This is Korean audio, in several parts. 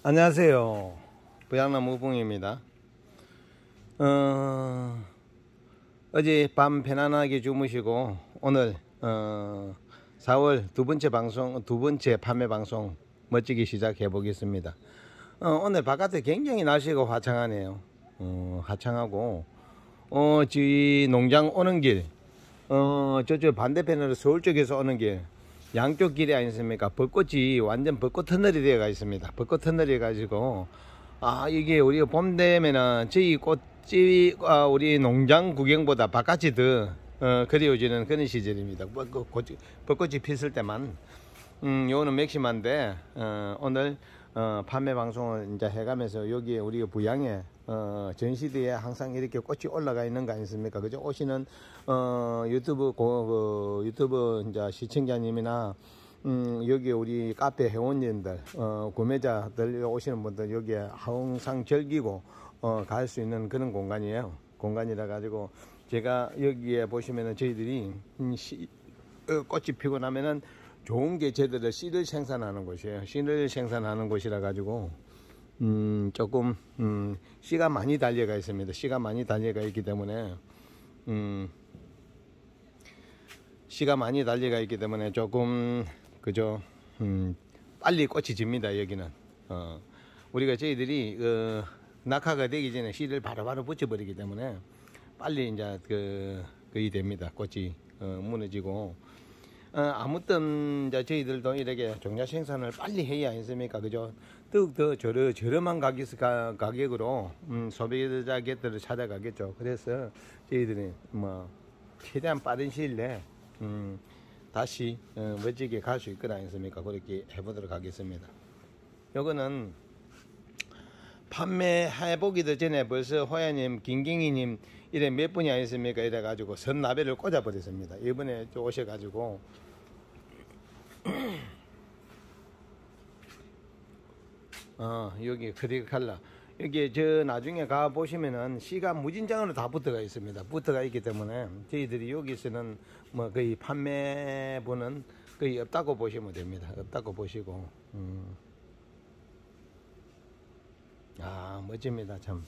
안녕하세요. 부양남 우봉입니다. 어, 제밤 편안하게 주무시고 오늘 어, 4월 두 번째 방송 두 번째 판매 방송 멋지게 시작해 보겠습니다. 어, 오늘 바깥에 굉장히 날씨가 화창하네요. 어, 화창하고 어, 지 농장 오는 길, 어, 저쪽 반대편으로 서울 쪽에서 오는 길 양쪽 길이 아니습니까? 벚꽃이 완전 벚꽃 터널이 되어가 있습니다. 벚꽃 터널이 가지고 아 이게 우리가 봄 되면은 저희 꽃집이 아, 우리 농장 구경보다 바깥이 더 어, 그리워지는 그런 시절입니다. 벚꽃, 벚꽃이 피었을 때만 음 요거는 맥시만데 어, 오늘 어, 판매 방송을 이제 해가면서 여기에 우리 부양에 어, 전시대에 항상 이렇게 꽃이 올라가 있는 거아닙니까 그죠? 오시는, 어, 유튜브, 고, 그, 유튜브, 이제 시청자님이나, 음, 여기 우리 카페 회원님들, 어, 구매자들 오시는 분들 여기에 항상 즐기고, 어, 갈 수 있는 그런 공간이에요. 공간이라 가지고, 제가 여기에 보시면은 저희들이, 음, 시, 어, 꽃이 피고 나면은 좋은 개체들을 씨를 생산하는 곳이에요. 씨를 생산하는 곳이라 가지고, 음, 조금 음, 씨가 많이 달려가 있습니다. 씨가 많이 달려가 있기 때문에 음, 씨가 많이 달려가 있기 때문에 조금 그죠 음, 빨리 꽃이 집니다. 여기는 어, 우리가 저희들이 어, 낙하가 되기 전에 씨를 바로바로 붙여버리기 때문에 빨리 이제 그 거의 됩니다. 꽃이 어, 무너지고 어, 아무튼 이제 저희들도 이렇게 종자 생산을 빨리 해야 했습니까? 그죠? 더욱더 저렴, 저렴한 가격, 으로 음, 소비자 객들을 찾아가겠죠. 그래서 저희들이 뭐 최대한 빠른 시일 내에 음, 다시 어, 멋지게 갈 수 있거나 아니습니까? 겠 그렇게 해보도록 하겠습니다. 요거는 판매해보기도 전에 벌써 호야님, 김경희님 이래 몇 분이 아니습니까? 겠 이래가지고 선나베를 꽂아버렸습니다. 이번에 오셔가지고 어, 여기 그리그 칼라. 여기 저 나중에 가 보시면은 씨가 무진장으로 다 붙어가 있습니다. 붙어가 있기 때문에 저희들이 여기서는 뭐 거의 판매분은 거의 없다고 보시면 됩니다. 없다고 보시고. 음. 아, 멋집니다. 참.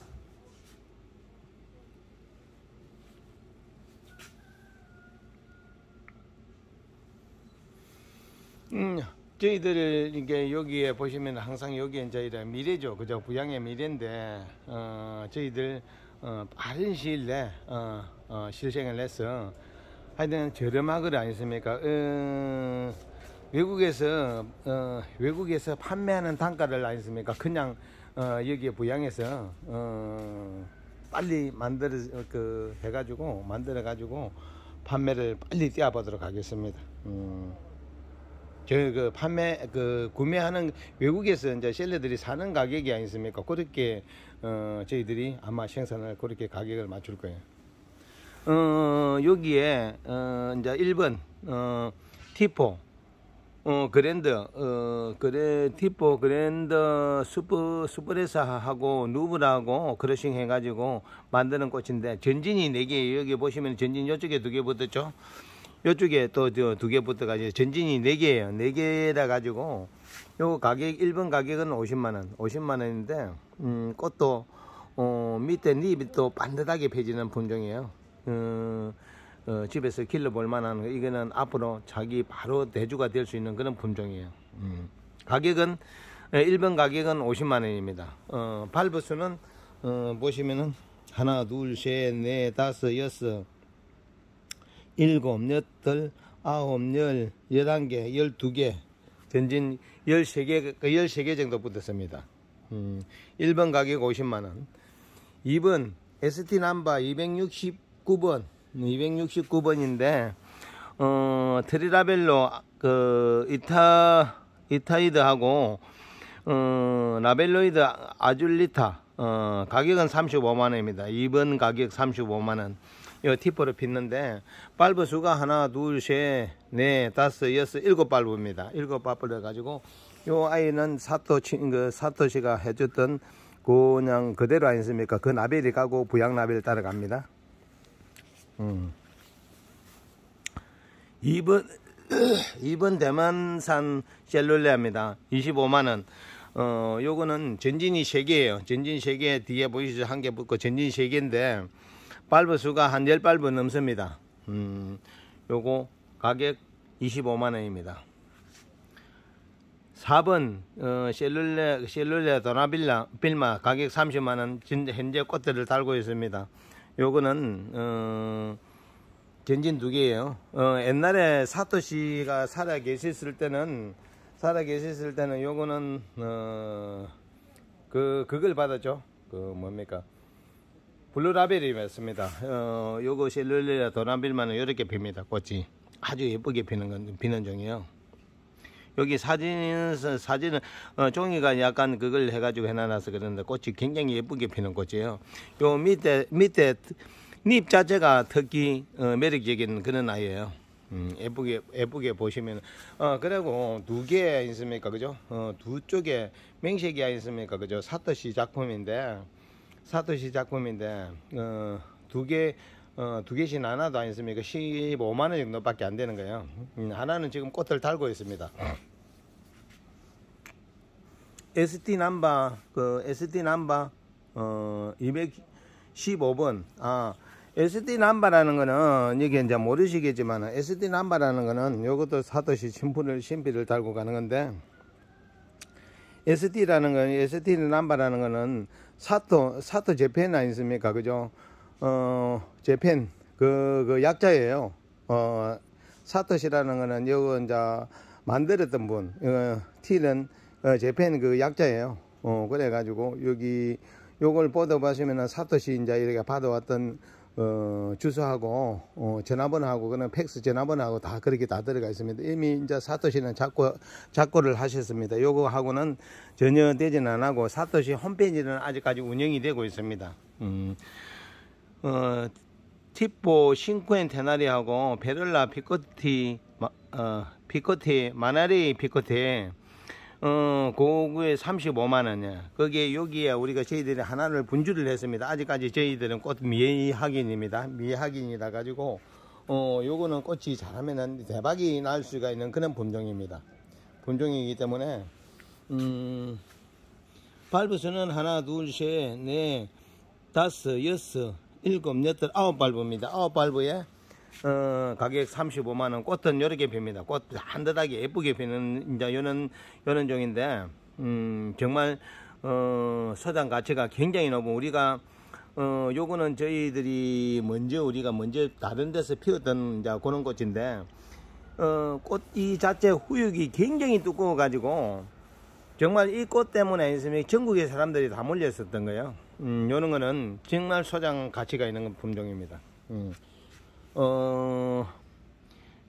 음. 저희들 이게 여기에 보시면 항상 여기 에 이제 이래 미래죠 그죠 부양의 미래인데 어, 저희들 어, 빠른 시일 내에 어, 어, 실생을 해서 하여튼 저렴하거나 아니습니까 어, 외국에서 어, 외국에서 판매하는 단가를 아니습니까 그냥 어, 여기에 부양해서 어, 빨리 만들어 그 해가지고 만들어 가지고 판매를 빨리 뛰어보도록 하겠습니다. 음. 저그 판매 그 구매하는 외국에서 이제 셀러들이 사는 가격이 아니습니까? 그렇게 어 저희들이 아마 생산을 그렇게 가격을 맞출 거예요. 어 여기에 어 이제 1번 어 티포 어 그랜드 어 그래 티포 그랜드 슈퍼 슈퍼레사하고 누브라고 크러싱 해가지고 만드는 꽃인데 전진이 4개 여기 보시면 전진 이쪽에 두개 붙었죠. 요쪽에 또 두개 붙어가 지고 전진이 네개예요네개라 가지고 요 가격 1번 가격은 5 0만 원, 5 0만 원인데 음, 꽃도 어, 밑에 잎이 또 반듯하게 펴지는 품종이에요. 어, 어, 집에서 길러볼 만한 이거는 앞으로 자기 바로 대주가 될 수 있는 그런 품종이에요. 음. 가격은 1번 예, 가격은 5 0만 원입니다. 어, 발부 수는 어, 보시면은 하나, 둘, 셋, 넷, 다섯, 여섯 일곱, 여덟, 아홉, 열, 열한 개, 열두 개, 전진 열세 개, 그 열세 개 정도 붙었습니다. 음, 1번 가격 50만원. 2번 ST 남바 269번, 269번인데, 어, 트리라벨로, 그, 이타, 이타이드하고, 어, 라벨로이드 아줄리타, 어, 가격은 35만원입니다. 2번 가격 35만원. 이 티퍼를 빚는데 발브 수가 하나 둘셋넷 다섯 여섯 일곱 발브입니다 일곱 발브를 해가지고 요 아이는 사토치 그 사토시가 해줬던 그냥 그대로 아니습니까 그 나벨이 가고 부양 나벨 따라갑니다 음. 2번 2번 대만산 셀룰레입니다 25만원 어 요거는 전진이 3개에요 전진 3개 뒤에 보이시죠 한 개 붙고 전진 3개인데 발브 수가 한열 발브 넘습니다. 음, 요거 가격 25만원입니다. 4번 어, 셀룰레 셀룰레 도나빌라 빌마 가격 30만원 현재 꽃들을 달고 있습니다. 요거는 어, 전진 두 개예요. 어, 옛날에 사토시가 살아 계셨을 때는 살아 계셨을 때는 요거는 어, 그 그걸 받았죠. 그 뭡니까? 블루라벨이 맞습니다 어, 요것이 룰리라 도라빌만은 이렇게 핍니다. 꽃이 아주 예쁘게 피는 건 피는 종이에요. 여기 사진 사진은 어, 종이가 약간 그걸 해가지고 해놔놔서 그런데 꽃이 굉장히 예쁘게 피는 꽃이에요. 요 밑에 밑에 잎 자체가 특히 어, 매력적인 그런 아이예요. 음, 예쁘게 예쁘게 보시면 어 그리고 두 개 있습니까 그죠 어두 쪽에 맹색이있습니까 그죠 사토시 작품인데 사토시 작품인데 어, 두개 어, 개씩 나눠도안 있습니까? 15만 원 정도밖에 안 되는 거예요. 음, 하나는 지금 꽃을 달고 있습니다. ST 남바 그 ST 남바 어 215번 아 SD 남바라는 거는 이게 이제 모르시겠지만 SD 남바라는 거는 이것도사듯시 신분을 신비를 달고 가는 건데 SD라는 건 SD 남바라는 거는 사토 사토 재팬 아니습니까? 그죠? 어 재팬 그, 그 약자예요. 어 사토시라는 거는 요거 이제 만들었던 분. 어, T는 어, 재팬 그 약자예요. 어 그래 가지고 여기 요걸 뻗어 보시면은 사토시 이제 이렇게 받아왔던 어, 주소하고, 어, 전화번호하고, 그는 팩스 전화번호하고 다 그렇게 다 들어가 있습니다. 이미 이제 사토시는 작고, 작고를 하셨습니다. 요거하고는 전혀 되지는않고 사토시 홈페이지는 아직까지 운영이 되고 있습니다. 음, 어, 티포 신쿠엔 테나리하고, 베를라 피코티, 어, 피코티, 마나리 피코티, 어, 고구에 35만원이야. 거기에 여기에 우리가 저희들이 하나를 분주를 했습니다. 아직까지 저희들은 꽃 미확인입니다. 미확인이라 가지고, 어, 요거는 꽃이 자라면은 대박이 날 수가 있는 그런 품종입니다. 품종이기 때문에, 음, 발부수는 하나, 둘, 셋, 넷, 다섯, 여섯, 일곱, 여덟, 아홉 발부입니다. 아홉 발부에 어, 가격 35만 원. 꽃은 여러 개 핍니다. 꽃 한듯하게 예쁘게 피는 이제 요는 요는 종인데 음, 정말 어, 소장 가치가 굉장히 높은 우리가 어, 요거는 저희들이 먼저 우리가 먼저 다른 데서 피웠던 이제 그런 꽃인데 어, 꽃 이 자체 후육이 굉장히 두꺼워 가지고 정말 이 꽃 때문에 있으면 전국의 사람들이 다 몰렸었던 거예요. 음, 요런 거는 정말 서장 가치가 있는 품종입니다. 음. 어,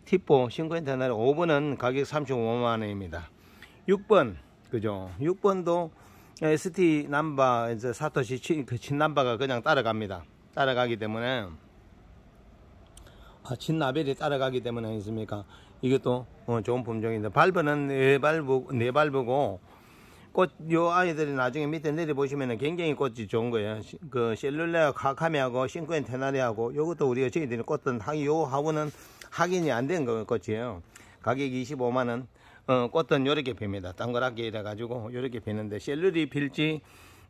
티포 신고인터나 5번은 가격 35만원입니다. 6번 그죠 6번도 ST 남바 이제 사토시 친, 그친 남바가 그냥 따라갑니다. 따라가기 때문에 아, 진나벨이 따라가기 때문에 있습니까 이게 또 어, 좋은 품종인데 발브는 네 발브 네 발브고 꽃, 요 아이들이 나중에 밑에 내려보시면 굉장히 꽃이 좋은 거예요. 그, 셀룰레아 카카미하고 싱크엔테나리하고 요것도 우리가 저희들이 꽃은 학, 요 하고는 확인이 안된 꽃이에요. 가격이 25만원. 어, 꽃은 요렇게 빕니다 동그랗게 이래가지고 요렇게 피는데 셀룰이 필지,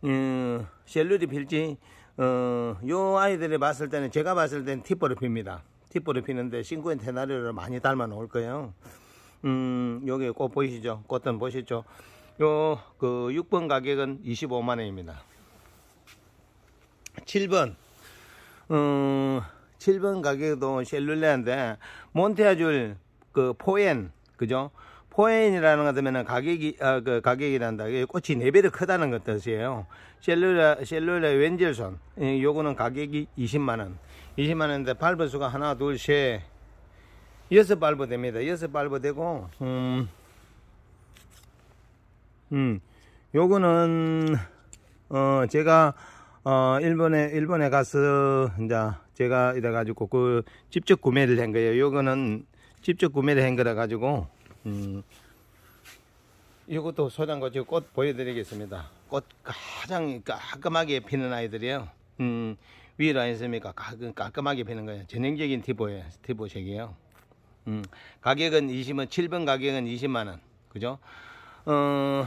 음, 셀룰이 필지, 어, 요 아이들이 봤을 때는 제가 봤을 때는 티포로 핍니다. 티포로 피는데 싱크엔테나리를 많이 닮아 놓을 거예요. 음, 여기 꽃 보이시죠? 꽃은 보시죠? 요그 6번 가격은 25만원입니다 7번 음, 어, 7번 가격도 셀룰레인데 몬테아줄 그 포엔 그죠 포엔이라는 거 되면은 가격이 아, 그 가격이란다 꽃이 4배로 크다는 것 뜻이에요 셀룰레 셀룰레 웬젤손 요거는 가격이 20만원 20만원인데 발부 수가 하나 둘셋 여섯 발부 됩니다 여섯 발부 되고 음 음, 요거는, 어, 제가, 어, 일본에, 일본에 가서, 이제, 제가 이래가지고, 그, 직접 구매를 한 거예요. 요거는 직접 구매를 한 거라가지고, 음, 이것도 소장고 지고꽃 보여드리겠습니다. 꽃 가장 깔끔하게 피는 아이들이에요. 음, 위에라 했습니까? 깔끔하게 피는 거예요. 전형적인 티보예요. 티보색이에요. 음, 가격은 20원, 7번 가격은 20만원. 그죠? 어,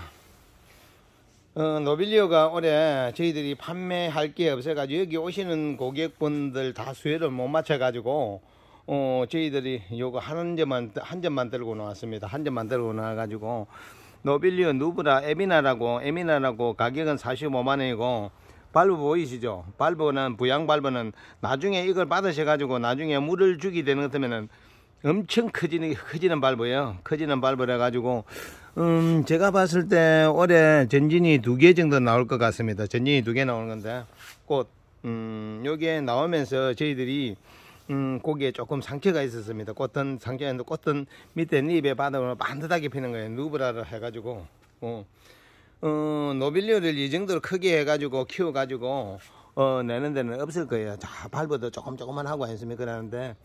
어, 노빌리오가 올해 저희들이 판매할 게 없어가지고 여기 오시는 고객분들 다 수혜를 못 맞춰가지고 어, 저희들이 요거 한 점만 한 점만 들고 나왔습니다. 한 점만 들고 나와가지고 노빌리오 누브라 에미나라고 에미나라고 가격은 45만 원이고 발브 보이시죠? 발브는 부양 발브는 나중에 이걸 받으셔가지고 나중에 물을 주게 되는 것면은 엄청 커지는 커지는 발브예요. 커지는 발브래 가지고 음, 제가 봤을 때 올해 전진이 두 개 정도 나올 것 같습니다. 전진이 두 개 나오는 건데, 꽃, 음, 여기에 나오면서 저희들이, 음, 고기에 조금 상처가 있었습니다. 꽃은 상처였는데, 꽃은 밑에 입에 받으로 반듯하게 피는 거예요. 누브라를 해가지고, 어, 어 노빌리오를 이 정도로 크게 해가지고, 키워가지고, 어, 내는 데는 없을 거예요. 자, 발부도 조금 조금만 하고 했으면 그러는데,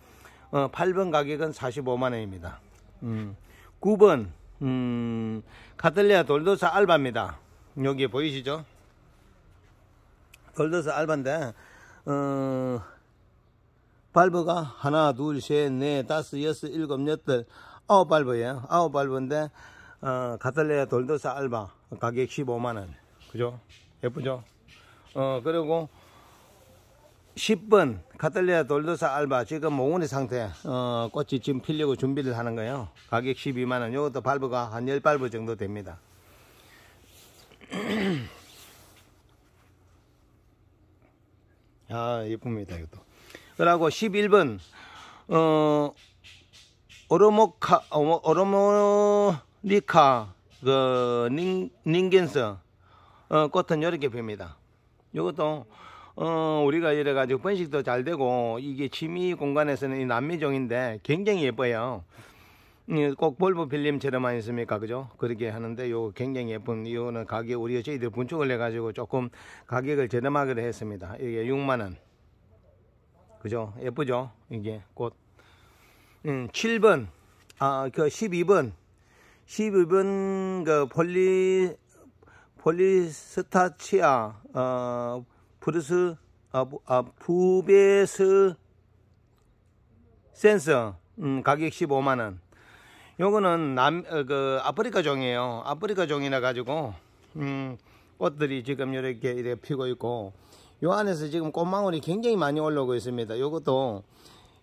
어, 8번 가격은 45만원입니다. 음, 9번, 음, 카틀리아 돌도사 알바입니다. 여기 보이시죠? 돌도사 알바인데, 어, 발브가 하나, 둘, 셋, 넷, 다섯, 여섯, 일곱, 여덟, 아홉 발브예요 아홉 발브인데, 어, 카틀리아 돌도사 알바. 가격 15만원. 그죠? 예쁘죠? 어, 그리고, 10번 카탈리아 돌도사 알바 지금 몽우의 상태 어, 꽃이 지금 피려고 준비를 하는 거예요 가격 12만원 이것도 발브가한1 0발브 정도 됩니다 아 예쁩니다 이것도 그리고 11번 어 오로모카 어, 뭐, 오로모리카 그 닝, 닝겐스 어, 꽃은 이렇게 핍니다 이것도 어, 우리가 이래가지고 번식도 잘 되고 이게 취미 공간에서는 이 남미종인데 굉장히 예뻐요. 꼭 볼보 필름처럼 만 있습니까? 그죠? 그렇게 하는데 요 굉장히 예쁜 이거는 가격 우리가 저희들 분축을 해가지고 조금 가격을 저렴하게 했습니다. 이게 6만원. 그죠? 예쁘죠? 이게 꽃. 음, 7번. 아, 그 12번. 12번 그 폴리 폴리스타치아 어 푸르스 아, 아 부베스 센서 음, 가격 15만 원. 요거는 남그 어, 아프리카 종이에요. 아프리카 종이나 가지고 음, 꽃들이 지금 이렇게 이렇게 피고 있고 요 안에서 지금 꽃망울이 굉장히 많이 올라오고 있습니다. 요것도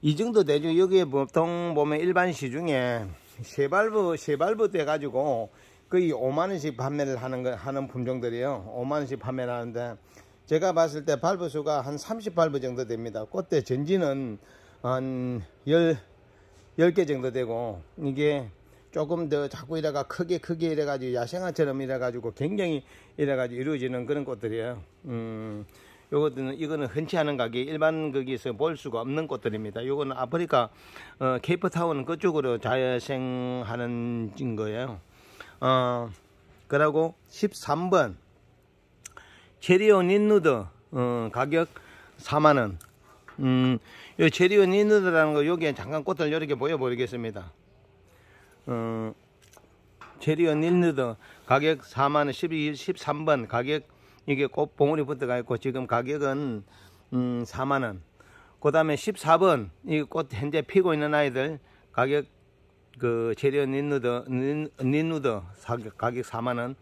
이 정도 되죠. 여기에 보통 보면 일반 시중에 세발브세발브돼 가지고 거의 5만 원씩 판매를 하는 거 하는 품종들이에요. 5만 원씩 판매를 하는데 제가 봤을 때 발부 수가 한 30발부 정도 됩니다. 꽃대 전지는 한 10, 10개 정도 되고 이게 조금 더 자꾸 이래가 크게 크게 이래가지고 야생화처럼 이래가지고 굉장히 이래가지고 이루어지는 그런 꽃들이에요. 음, 요것들은 이거는 흔치 않은 가게 일반 거기서 볼 수가 없는 꽃들입니다. 요거는 아프리카 어, 케이프타운 그쪽으로 자생하는 거예요. 어, 그리고 13번 체리온 인누드 어, 가격 4만원 음, 요체리온 인누드라는 거 여기에 잠깐 꽃을 이렇게 보여버리겠습니다 어, 제리온 인누드 가격 4만원 12, 13번 가격 이게 꽃 봉우리 붙어가 있고 지금 가격은 음, 4만원 그 다음에 14번 이 꽃 현재 피고 있는 아이들 가격 그체리온 인누드 닌, 누드 가격 4만원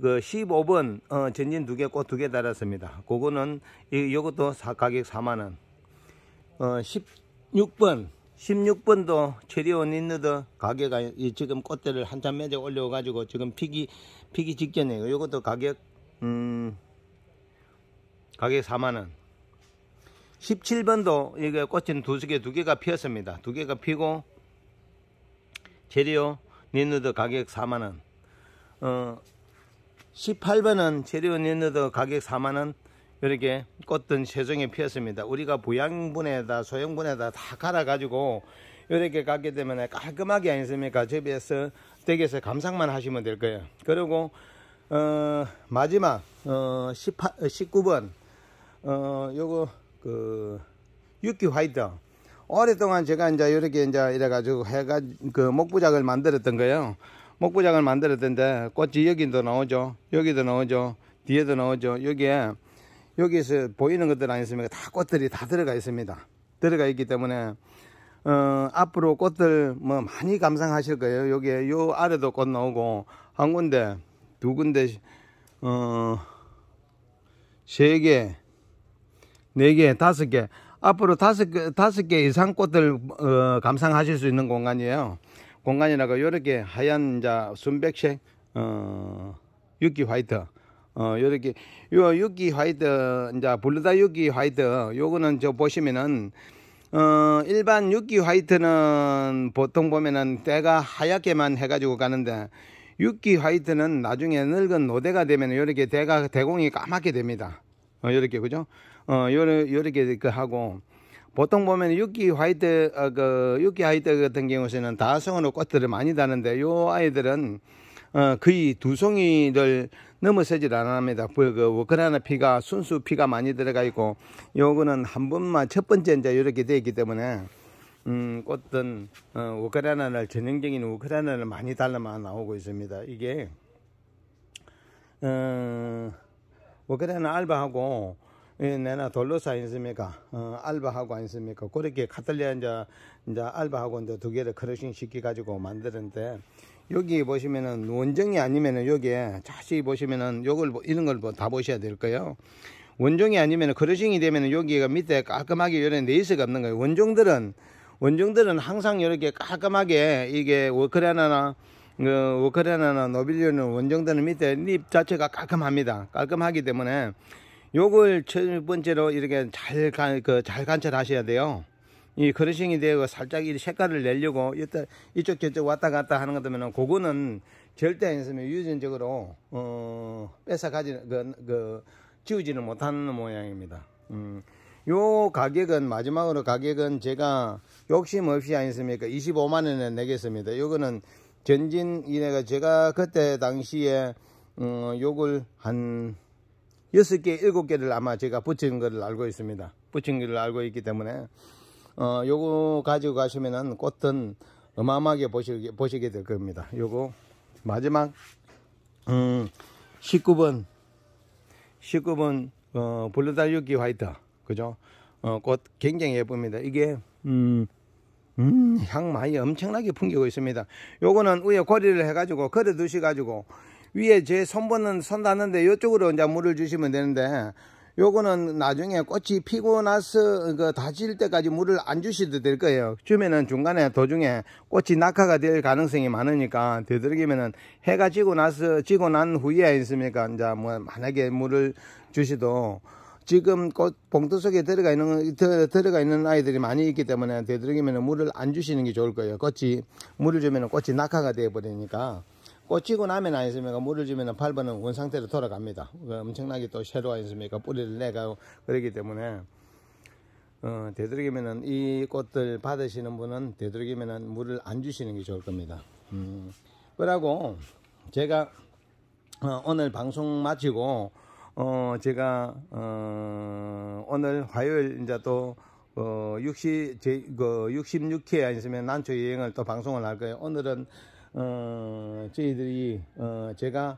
그 15번 어, 전진 두 개 꽃 두 개 달았습니다. 그거는 이, 것도 가격 4만원 어, 16번 16번도 체리온 인누드 가격 지금 꽃대를 한참 매져 올려 가지고 지금 피기 피기 직전이에요. 이것도 가격 음 가격 4만원 17번도 이게 꽃은 두 개, 두 개가 피었습니다. 두 개가 피고, 재료, 니누드 가격 4만원. 어, 18번은 재료원 연어도 가격 4만원 이렇게 꽃든 세종에 피었습니다. 우리가 부양분에다 소형분에다 다 갈아가지고 이렇게 갖게 되면 깔끔하게 아니습니까? 집에서 댁에서 감상만 하시면 될 거예요. 그리고 어, 마지막 어, 18, 19번 어, 어, 요거 그 유키 화이트 오랫동안 제가 이제 이렇게 이제 이래가지고 해가 그 목부작을 만들었던 거예요. 목구장을 만들었던데 꽃이 여기도 나오죠 여기도 나오죠 뒤에도 나오죠 여기에 여기서 보이는 것들 아니습니까 다 꽃들이 다 들어가 있습니다 들어가 있기 때문에 어, 앞으로 꽃들 뭐 많이 감상하실 거예요 여기에 요 아래도 꽃 나오고 한 군데 두 군데 어, 세 개, 네 개, 다섯 개 앞으로 다섯 개, 다섯 개 이상 꽃들 어, 감상하실 수 있는 공간이에요 공간이라고 요렇게 하얀 자 순백색 어 유기 화이트 어 요렇게 요 유기 화이트 이제 블루다 유기 화이트 요거는 저 보시면은 어 일반 유기 화이트는 보통 보면은 때가 하얗게만 해가지고 가는데 육기 화이트는 나중에 늙은 노대가 되면 요렇게 대가 대공이 까맣게 됩니다. 어, 요렇게 그죠? 어, 요래, 요렇게 그 하고 보통 보면 유기 화이트 어, 그 유기 화이트 같은 경우에는 다성으로 꽃들을 많이 다는데 요 아이들은 어, 거의 두 송이를 넘어서질 않합니다. 그 워크라나 그, 피가 순수 피가 많이 들어가 있고 요거는 한 번만 첫 번째 이제 이렇게 되어 있기 때문에 음, 꽃은 어, 우크라나를 전형적인 워크라나를 많이 달라만 나오고 있습니다. 이게 어, 우크라나 알바하고 예, 내나 돌로사 아니습니까? 어, 알바하고 아니습니까? 그렇게 카탈리아 이제, 이제 알바하고 이제 두 개를 크러싱 시켜가지고 만드는데, 여기 보시면은 원정이 아니면은 여기에 자세히 보시면은 요걸, 이런 걸 다 보셔야 될 거예요. 원종이 아니면은 크러싱이 되면 여기가 밑에 깔끔하게 이런 레이스가 없는 거예요. 원종들은, 원종들은 항상 이렇게 깔끔하게 이게 워크레나나 그 워크레나나 노빌리오는 원종들은 밑에 립 자체가 깔끔합니다. 깔끔하기 때문에 요걸 첫 번째로 이렇게 잘, 간, 그, 잘 관찰하셔야 돼요. 이 그루싱이 되고 살짝 이 색깔을 내려고 이따 이쪽 저쪽 왔다 갔다 하는 것 때문에 그거는 절대 안있으면 유전적으로 어 뺏어가지 그, 그 지우지는 못하는 모양입니다. 음. 요 가격은 마지막으로 가격은 제가 욕심 없이 안있습니까 25만 원에 내겠습니다. 요거는 전진 이래가 제가 그때 당시에 음 어, 요걸 한 여섯 개 일곱 개를 아마 제가 붙인 걸 알고 있습니다 붙인 걸 알고 있기 때문에 어 요거 가지고 가시면은 꽃은 어마어마하게 보시게, 보시게 될 겁니다 요거 마지막 음 19번 19번 어 블루달육기 화이트 그죠 어꽃 굉장히 예쁩니다 이게 음 음, 향 많이 엄청나게 풍기고 있습니다. 요거는 위에 고리를 해가지고, 걸어 두셔가지고, 위에 제 손번은 선다는데 이쪽으로 이제 물을 주시면 되는데 요거는 나중에 꽃이 피고 나서 그 다질 때까지 물을 안 주셔도 될 거예요. 주면은 중간에 도중에 꽃이 낙하가 될 가능성이 많으니까 되도록이면은 해가 지고 나서 지고 난 후에 있습니까? 이제 뭐 만약에 물을 주시도 지금 꽃 봉투 속에 들어가 있는 들, 어가 있는 아이들이 많이 있기 때문에 되도록이면 물을 안 주시는 게 좋을 거예요. 꽃이 물을 주면 꽃이 낙하가 되어 버리니까. 꽃지고 나면 아니습니까? 물을 주면 8번은 원 상태로 돌아갑니다. 그 엄청나게 또새로 아니습니까? 뿌리를 내가고 그러기 때문에 어, 되도록이면은 이 꽃들 받으시는 분은 되도록이면은 물을 안 주시는 게 좋을 겁니다. 음. 그러고 제가 어, 오늘 방송 마치고 어, 제가 어, 오늘 화요일 이제 또 어, 60, 제, 그 66회 아니면 난초 여행을 또 방송을 할 거예요. 오늘은 어, 저희들이 어, 제가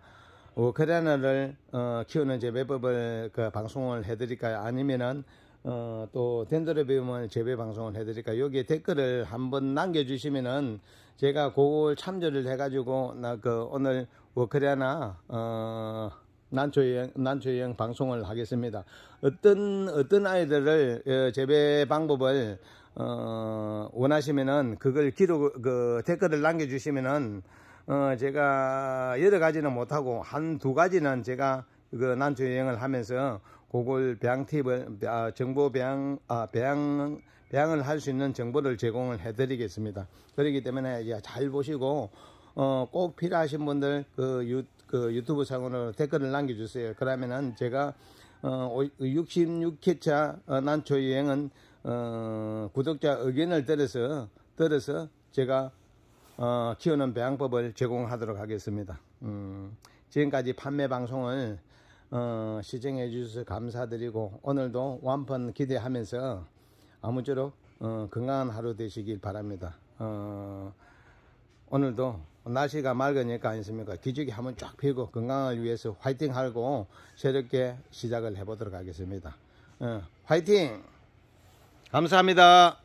우크라이나를 어, 키우는 재배법을 그 방송을 해드릴까요? 아니면은 어, 또 덴드로 비움을 재배 방송을 해드릴까요? 여기에 댓글을 한번 남겨주시면은 제가 그걸 참조를 해가지고 나 그 오늘 우크라이나 어, 난초 여행 난초 여행 방송을 하겠습니다. 어떤 어떤 아이들을 어, 재배 방법을 어, 원하시면은 그걸 기록 그 댓글을 남겨주시면은 어, 제가 여러 가지는 못하고 한 두 가지는 제가 그난초 여행을 하면서 그걸 배양 팁을 아, 정보 배양 아, 배양 배양을 할 수 있는 정보를 제공을 해드리겠습니다. 그렇기 때문에 잘 보시고 어, 꼭 필요하신 분들 그, 유, 그 유튜브 상으로 댓글을 남겨주세요. 그러면은 제가 어, 66회차 어, 난초 여행은 어, 구독자 의견을 들어서 들어서 제가 어, 키우는 배양법을 제공하도록 하겠습니다. 음, 지금까지 판매 방송을 어, 시청해 주셔서 감사드리고 오늘도 완판 기대하면서 아무쪼록 어, 건강한 하루 되시길 바랍니다. 어, 오늘도 날씨가 맑으니까 아니습니까? 기저귀 한번 쫙 펴고 건강을 위해서 화이팅 하고 새롭게 시작을 해보도록 하겠습니다. 어, 화이팅! 감사합니다.